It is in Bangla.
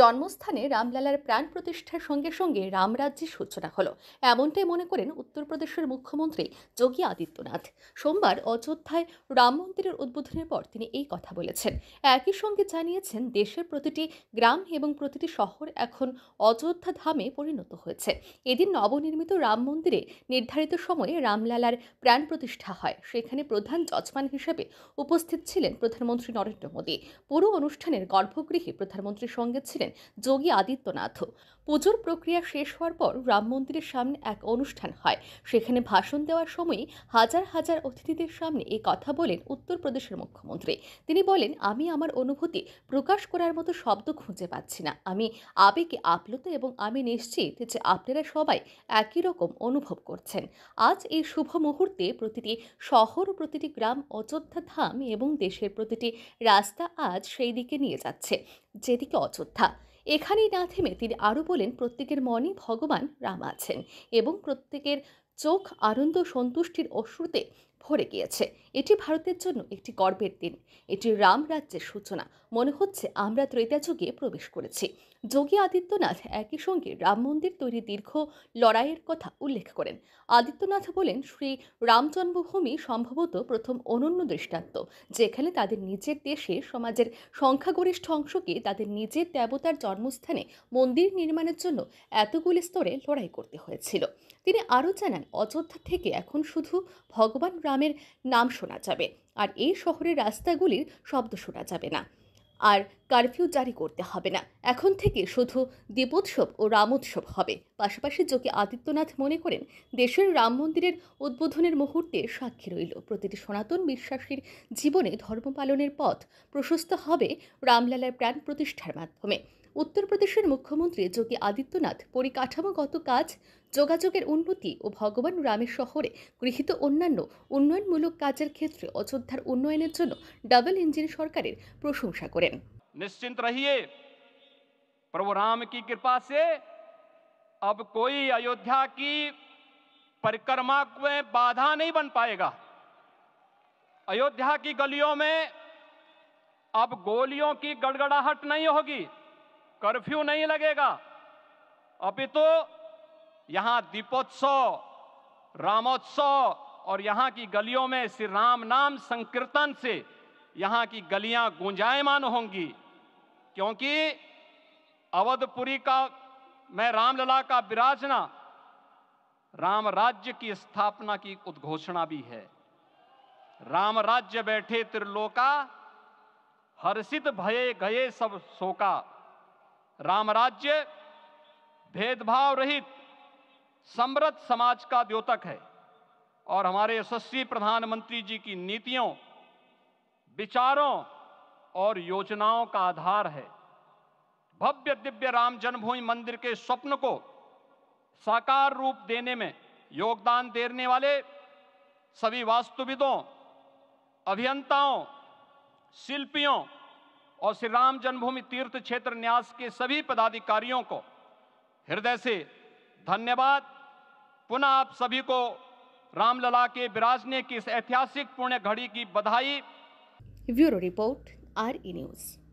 জন্মস্থানে রামলালার প্রাণ প্রতিষ্ঠার সঙ্গে সঙ্গে রামরাজ্যের সূচনা হলো এমনটাই মনে করেন উত্তরপ্রদেশের মুখ্যমন্ত্রী যোগী আদিত্যনাথ সোমবার অযোধ্যায় রাম মন্দিরের উদ্বোধনের পর তিনি এই কথা বলেছেন একই সঙ্গে জানিয়েছেন দেশের প্রতিটি গ্রাম এবং প্রতিটি শহর এখন অযোধ্যা ধামে পরিণত হয়েছে এদিন নবনির্মিত রাম মন্দিরে নির্ধারিত সময়ে রামলালার প্রাণ প্রতিষ্ঠা হয় সেখানে প্রধান যজমান হিসেবে উপস্থিত ছিলেন প্রধানমন্ত্রী নরেন্দ্র মোদী পুরো অনুষ্ঠানের গর্ভগৃহে প্রধানমন্ত্রীর সঙ্গে করেছিলেন যোগী আদিত্যনাথ পুজোর প্রক্রিয়া শেষ হওয়ার পর রাম মন্দিরের সামনে এক অনুষ্ঠান হয় সেখানে ভাষণ দেওয়ার সময় হাজার হাজার অতিথিদের সামনে এই কথা বলেন উত্তরপ্রদেশের মুখ্যমন্ত্রী তিনি বলেন আমি আমার অনুভূতি প্রকাশ করার মতো শব্দ খুঁজে পাচ্ছি না আমি আবেগে আপ্লুত এবং আমি নিশ্চিত যে আপনারা সবাই একই রকম অনুভব করছেন আজ এই শুভ মুহূর্তে প্রতিটি শহর ও প্রতিটি গ্রাম অযোধ্যা ধাম এবং দেশের প্রতিটি রাস্তা আজ সেই দিকে নিয়ে যাচ্ছে যেদিকে অযোধ্যা এখানেই না থেমে তিনি আরও বলেন প্রত্যেকের মনে ভগবান রাম আছেন এবং প্রত্যেকের চোখ আনন্দ সন্তুষ্টির অশ্রুতে ভরে গিয়েছে এটি ভারতের জন্য একটি গর্বের দিন এটি রাম রাজ্যের সূচনা মনে হচ্ছে আমরা ত্রেতা যুগে প্রবেশ করেছি যোগী আদিত্যনাথ একই সঙ্গে রাম মন্দির তৈরি দীর্ঘ লড়াইয়ের কথা উল্লেখ করেন আদিত্যনাথ বলেন শ্রী রাম জন্মভূমি সম্ভবত প্রথম অনন্য দৃষ্টান্ত যেখানে তাদের নিজের দেশে সমাজের সংখ্যাগরিষ্ঠ অংশকে তাদের নিজের দেবতার জন্মস্থানে মন্দির নির্মাণের জন্য এতগুলি স্তরে লড়াই করতে হয়েছিল তিনি আরও জানান অযোধ্যা থেকে এখন শুধু ভগবান গ্রামের নাম শোনা যাবে আর এই শহরের রাস্তাগুলির শব্দ শোনা যাবে না আর কারফিউ জারি করতে হবে না এখন থেকে শুধু দীপোৎসব ও রামোৎসব হবে পাশাপাশি যোগী আদিত্যনাথ মনে করেন দেশের রাম মন্দিরের উদ্বোধনের মুহূর্তে সাক্ষী রইল প্রতিটি সনাতন বিশ্বাসীর জীবনে ধর্ম পালনের পথ প্রশস্ত হবে রামলালার প্রাণ প্রতিষ্ঠার মাধ্যমে উত্তরপ্রদেশের মুখ্যমন্ত্রী যোগী আদিত্যনাথ পরিকাঠামোগত কাজ যোগাযোগের উন্নতি ও ভগবান রামের শহরে গৃহীত অন্যান্য উন্নয়নমূলক কাজের ক্ষেত্রে অযোধ্যার উন্নয়নের জন্য ডাবল ইঞ্জিন সরকারের প্রশংসা করেন নিশ্চিন্ত রাহিয়ে প্রভু রাম কি কৃপা সে अब कोई अयोध्या की परिक्रमा में बाधा नहीं बन पाएगा अयोध्या की गलियों में अब गोलियों की गड़गड़ाहट नहीं होगी कर्फ्यू नहीं लगेगा अभी तो यहां दीपोत्सव रामोत्सव और यहां की गलियों में श्री राम नाम संकीर्तन से यहां की गलियां गुंजायमान होंगी क्योंकि अवधपुरी का मैं रामलला का विराजना राम राज्य की स्थापना की उद्घोषणा भी है राम राज्य बैठे त्रिलोका हर्षित भये गए सब शोका राम राज्य भेदभाव रहित समृद्ध समाज का द्योतक है और हमारे यशस्वी प्रधानमंत्री जी की नीतियों विचारों और योजनाओं का आधार है भव्य दिव्य राम जन्मभूमि मंदिर के स्वप्न को साकार रूप देने में योगदान देने वाले सभी वास्तुविदों अभियंताओं शिल्पियों और श्री राम जन्मभूमि तीर्थ क्षेत्र न्यास के सभी पदाधिकारियों को हृदय से धन्यवाद पुनः आप सभी को रामलला के विराजने की इस ऐतिहासिक पुण्य घड़ी की बधाई bureau report R E news